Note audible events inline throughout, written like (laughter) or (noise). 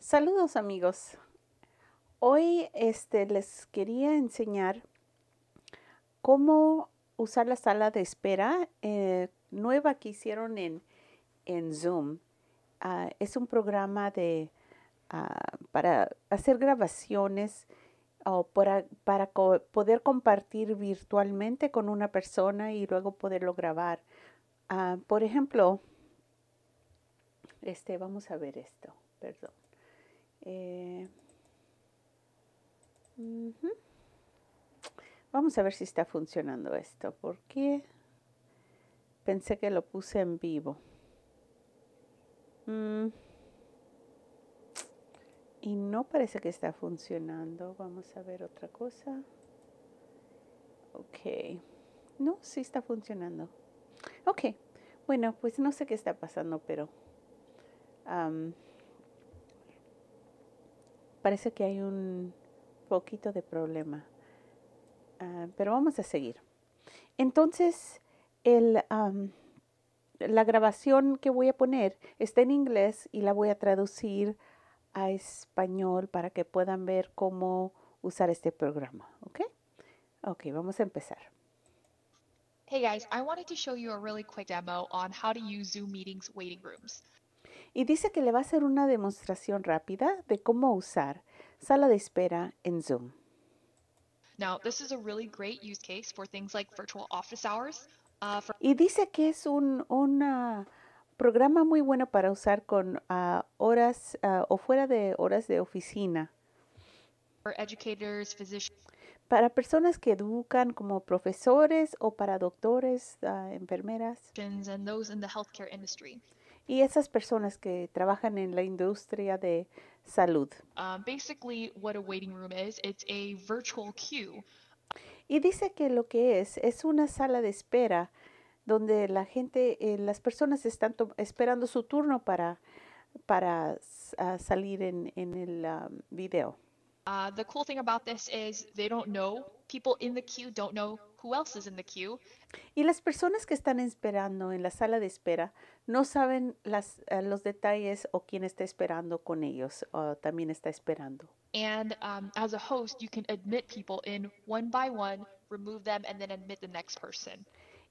Saludos amigos. Hoy este, les quería enseñar cómo usar la sala de espera eh, nueva que hicieron en, Zoom. Ah, es un programa de, ah, para hacer grabaciones o para, poder compartir virtualmente con una persona y luego poderlo grabar. Ah, por ejemplo, este, vamos a ver esto, perdón. Eh, Vamos a ver si está funcionando esto, porque pensé que lo puse en vivo. Mm. Y no parece que está funcionando. Vamos a ver otra cosa. Ok. No, sí está funcionando. Ok. Bueno, pues no sé qué está pasando, pero parece que hay un poquito de problema. Ah, pero vamos a seguir. Entonces, la grabación que voy a poner está en inglés y la voy a traducir a español para que puedan ver cómo usar este programa. ¿Ok? Ok, vamos a empezar. Hey guys, I wanted to show you a really quick demo on how to use Zoom meetings waiting rooms y dice que le va a hacer una demostración rápida de cómo usar sala de espera en Zoom. y dice que es un programa muy bueno para usar con ah, horas ah, o fuera de horas de oficina. Para personas que educan como profesores o para doctores, ah, enfermeras. industry y esas personas que trabajan en la industria de salud. Uh, basically, what a waiting room is, it's a virtual queue. Y dice que lo que es es una sala de espera donde la gente, eh, las personas están esperando su turno para, para salir en, el video. Y las personas que están esperando en la sala de espera no saben eh, los detalles o quién está esperando con ellos o también está esperando.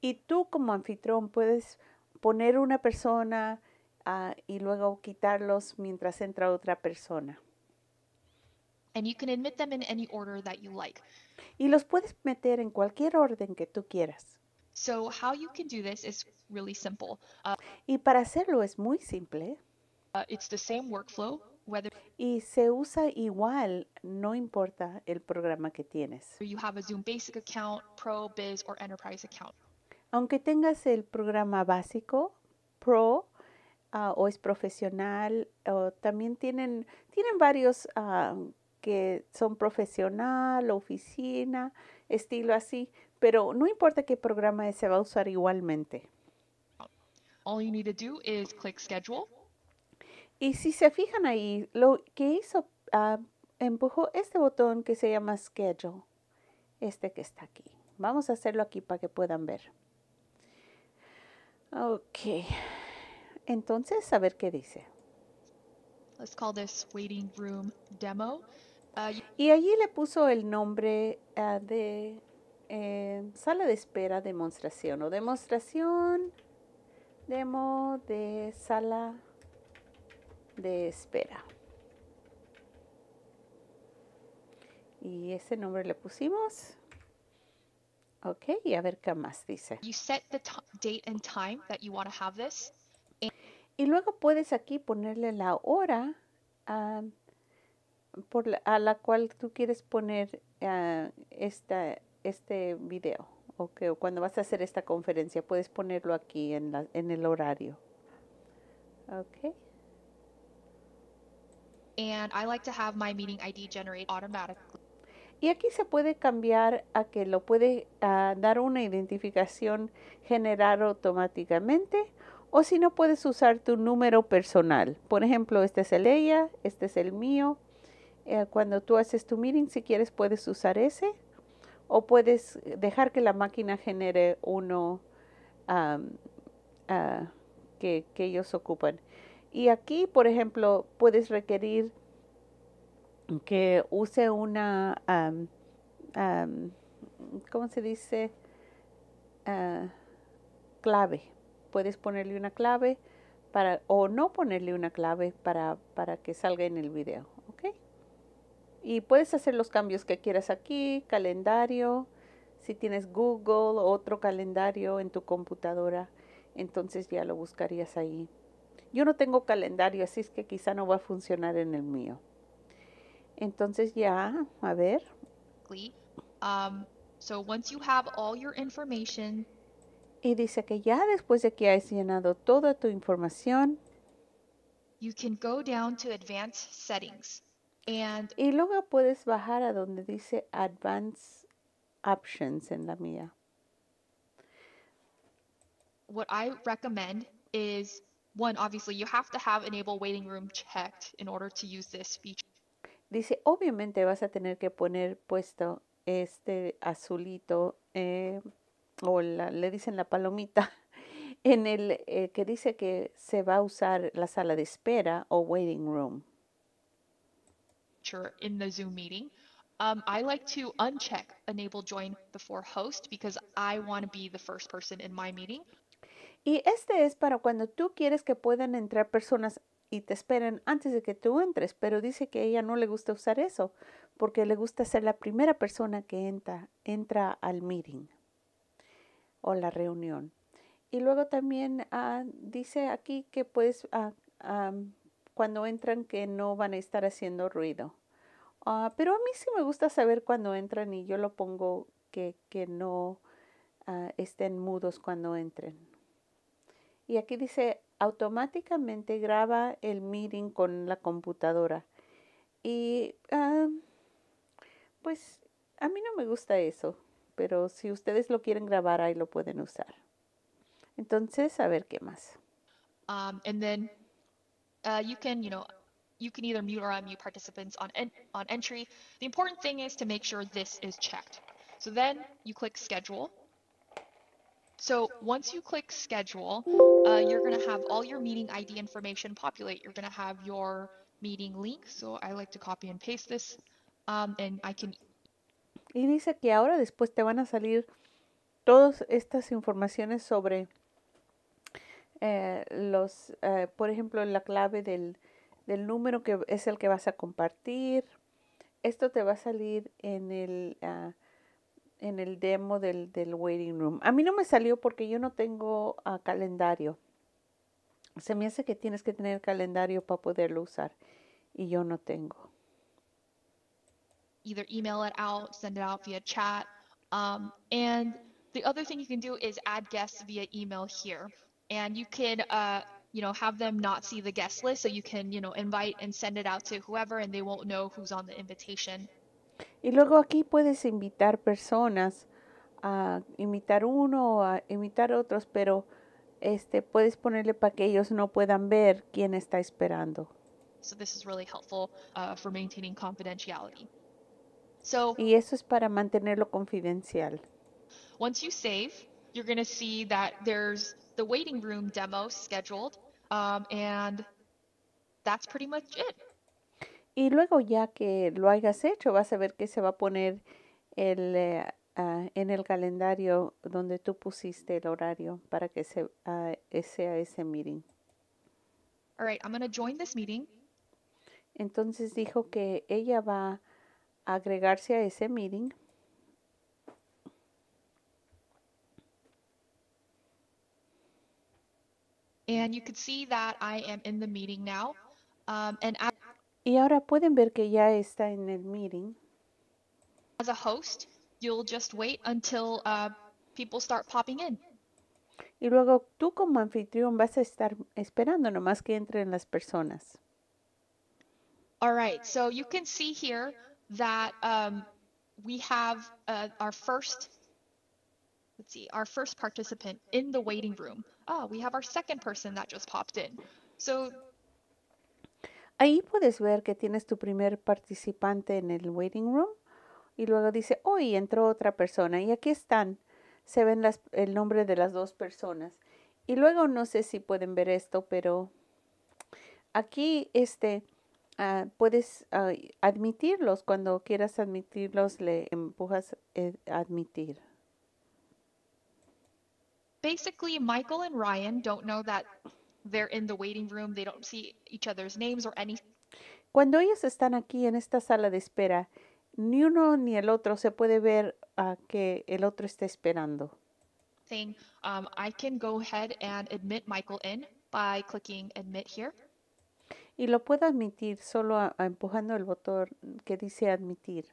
Y tú como anfitrón puedes poner una persona ah, y luego quitarlos mientras entra otra persona. Y los puedes meter en cualquier orden que tú quieras. So how you can do this is really simple. Uh, y para hacerlo es muy simple. Uh, it's the same workflow, whether y se usa igual, no importa el programa que tienes. You have a Zoom Basic account, Pro, Biz, or Enterprise account. Aunque tengas el programa básico, Pro, uh, o es profesional, o también tienen, tienen varios ah, que son profesional, oficina, estilo así, pero no importa qué programa se va a usar igualmente. All you need to do is click schedule. Y si se fijan ahí, lo que hizo, ah, empujó este botón que se llama schedule, este que está aquí. Vamos a hacerlo aquí para que puedan ver. Ok, entonces a ver qué dice. Let's call this waiting room demo. Y allí le puso el nombre ah, de eh, sala de espera, demostración o demostración, demo de sala de espera. Y ese nombre le pusimos. Ok, y a ver qué más dice. You set the date and time that you want to have this. Y luego puedes aquí ponerle la hora. Ah, por a la cual tú quieres poner ah, este video o que cuando vas a hacer esta conferencia puedes ponerlo aquí en, el horario. Okay. And I like to have my meeting ID generate automatically. Y aquí se puede cambiar a que lo puede ah, dar una identificación generar automáticamente o si no puedes usar tu número personal. Por ejemplo, este es el ella, este es el mío, eh, cuando tú haces tu meeting, si quieres puedes usar ese o puedes dejar que la máquina genere uno ah, que, ellos ocupan. Y aquí, por ejemplo, puedes requerir que use una, ¿cómo se dice? Ah, clave. Puedes ponerle una clave para, o no ponerle una clave para, para que salga en el video y puedes hacer los cambios que quieras aquí, calendario, si tienes Google o otro calendario en tu computadora, entonces ya lo buscarías ahí. Yo no tengo calendario, así es que quizá no va a funcionar en el mío. Entonces ya, a ver. Um, so once you have all your information, y dice que ya después de que hayas llenado toda tu información, you can go down to advanced settings. Eh, y luego puedes bajar a donde dice Advanced Options en la mía. What I recommend is one, obviously, you have to have enable waiting room checked in order to use this feature. Dice, obviamente vas a tener que poner puesto este azulito eh, o le dicen la palomita (laughs) en el eh, que dice que se va a usar la sala de espera o waiting room in Zoom meeting. Um, join before host Y este es para cuando tú quieres que puedan entrar personas y te esperen antes de que tú entres, pero dice que a ella no le gusta usar eso porque le gusta ser la primera persona que entra, entra al meeting o la reunión. Y luego también ah, dice aquí que puedes ah, cuando entran que no van a estar haciendo ruido. Ah, pero a mí sí me gusta saber cuando entran y yo lo pongo que, no ah, estén mudos cuando entren. Y aquí dice, automáticamente graba el meeting con la computadora. Y ah, pues a mí no me gusta eso, pero si ustedes lo quieren grabar ahí lo pueden usar. Entonces, a ver qué más. Um, Uh, you can, you know, you can either mute or unmute participants on, en on entry. The important thing is to make sure this is checked. So then you click schedule. So once you click schedule, uh, you're going to have all your meeting ID information populate. You're going to have your meeting link. So I like to copy and paste this. Um, and I can... Y dice que ahora después te van a salir todas estas informaciones sobre Eh, los, eh, por ejemplo, la clave del, del, número que es el que vas a compartir. Esto te va a salir en el, ah, en el demo del, del, waiting room. A mí no me salió porque yo no tengo ah, calendario. Se me hace que tienes que tener calendario para poderlo usar y yo no tengo. Either email it out, send it out via chat, um, and the other thing you can do is add guests via email here. and you can uh, you know have them not see the guest list so you can you know invite and send it out to whoever and they won't know who's on the invitation y luego aquí puedes invitar personas a invitar uno a invitar otros pero este puedes ponerle para que ellos no puedan ver quién está esperando so this is really helpful uh, for maintaining confidentiality so y eso es para mantenerlo confidencial once you save you're going to see that there's waiting room demo scheduled, um, and that's pretty much it. Y luego ya que lo hayas hecho, vas a ver que se va a poner el, eh, ah, en el calendario donde tú pusiste el horario para que se, ah, sea ese meeting. I'm join this meeting. Entonces dijo que ella va a agregarse a ese meeting. And you can see that I am in the meeting now. Um, and as, y ahora pueden ver que ya está en el meeting. As a host, you'll just wait until uh, people start popping in. Y luego tú como anfitrión vas a estar esperando nomás que entren las personas. All right, so you can see here that um, we have uh, our first, let's see, our first participant in the waiting room. ah, we have our second person that just popped in. So Ahí puedes ver que tienes tu primer participante en el waiting room y luego dice, hoy entró otra persona y aquí están, se ven el nombre de las dos personas. Y luego no sé si pueden ver esto, pero aquí este, ah, puedes ah, admitirlos, cuando quieras admitirlos le empujas eh, admitir basically Michael and Ryan don't know that they're in the waiting room, they don't see each other's names or anything. Cuando ellos están aquí en esta sala de espera, ni uno ni el otro se puede ver uh, que el otro está esperando. Thing, um, I can go ahead and admit Michael in by clicking admit here. Y lo puedo admitir solo a, a empujando el botón que dice admitir.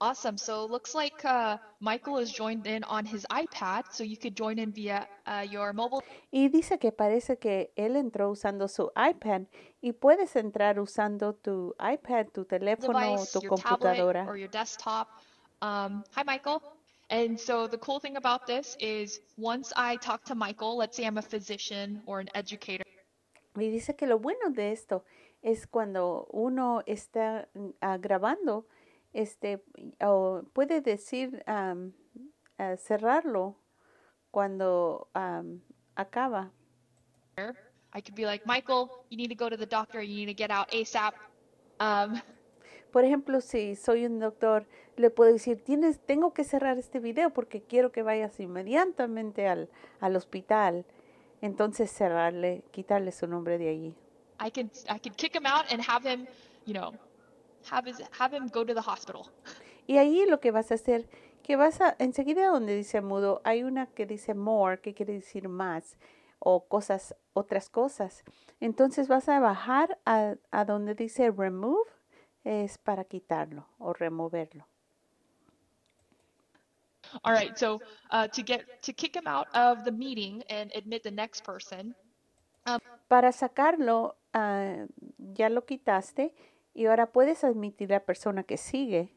Awesome. So looks like uh, Michael is joined in on his iPad, so you could join in via uh, your mobile. Y dice que parece que él entró usando su iPad y puedes entrar usando tu iPad, tu teléfono, device, tu your computadora. Tablet or your desktop. Um, hi, Michael. And so the cool thing about this is once I talk to Michael, let's say I'm a physician or an educator. Y dice que lo bueno de esto es cuando uno está uh, grabando este, o puede decir eh, cerrarlo cuando acaba. I could be like, Michael, you need to go to the doctor, you need to get out ASAP. Um, Por ejemplo, si soy un doctor, le puedo decir, Tienes, tengo que cerrar este video porque quiero que vayas inmediatamente al, hospital. Entonces cerrarle, quitarle su nombre de allí. I I kick him out and have him, you know, y ahí lo que vas a hacer, que vas a, enseguida donde dice mudo, hay una que dice more, que quiere decir más, o cosas, otras cosas. Entonces vas a bajar a, donde dice remove, es para quitarlo o removerlo. so uh, to kick him out of the meeting and admit the next person. Um, para sacarlo, ah, ya lo quitaste y ahora puedes admitir la persona que sigue.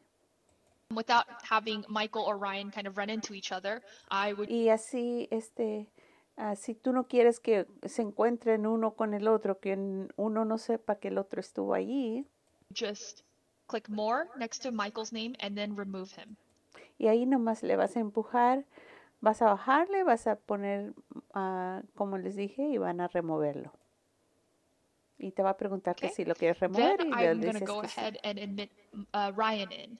Y así, este, si tú no quieres que se encuentren uno con el otro, que uno no sepa que el otro estuvo allí. Just click more next to Michael's name and then remove him. Y ahí nomás le vas a empujar, vas a bajarle, vas a poner, ah, como les dije, y van a removerlo y te va a preguntar que si lo quieres remover Then y le dices go ahead and admit, uh, Ryan in.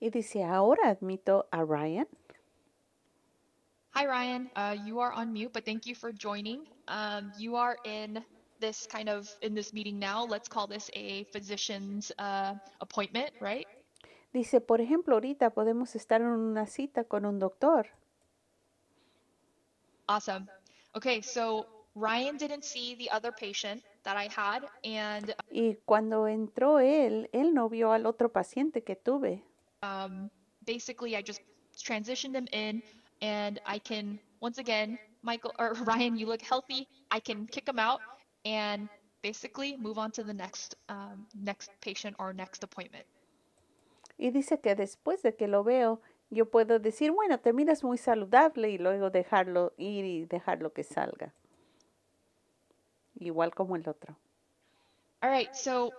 Y dice, ahora admito a Ryan. Hi Ryan, uh, you are on mute, but thank you for joining. Um, you are in this kind of in this meeting now. Let's call this a physician's uh, appointment, right? Dice, por ejemplo, ahorita podemos estar en una cita con un doctor. Awesome. Okay, so Ryan didn't see the other patient that I had and uh, Y cuando entró él, él no vio al otro paciente que tuve. um, basically I just transitioned them in and I can once again Michael or (laughs) Ryan you look healthy I can kick them out and basically move on to the next um, next patient or next appointment. Y dice que después de que lo veo, yo puedo decir, bueno, te miras muy saludable y luego dejarlo ir y dejarlo que salga. igual como el otro. All right, so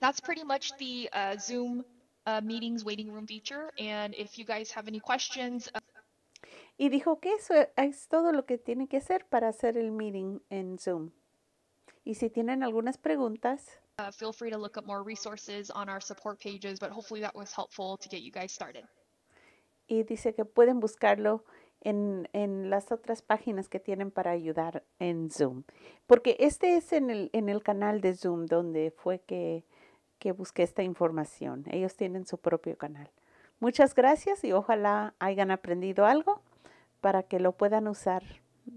that's pretty much the uh, Zoom uh, meetings waiting room feature. And if you guys have any questions. Uh, y dijo que eso es todo lo que tiene que hacer para hacer el meeting en Zoom. Y si tienen algunas preguntas. Uh, feel free to look up more resources on our support pages, but hopefully that was helpful to get you guys started. Y dice que pueden buscarlo en, las otras páginas que tienen para ayudar en Zoom. Porque este es en el, en el canal de Zoom donde fue que, que, busqué esta información. Ellos tienen su propio canal. Muchas gracias y ojalá hayan aprendido algo para que lo puedan usar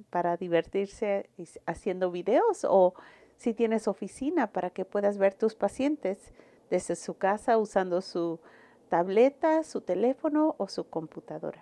para divertirse haciendo videos o si tienes oficina para que puedas ver tus pacientes desde su casa usando su tableta, su teléfono o su computadora.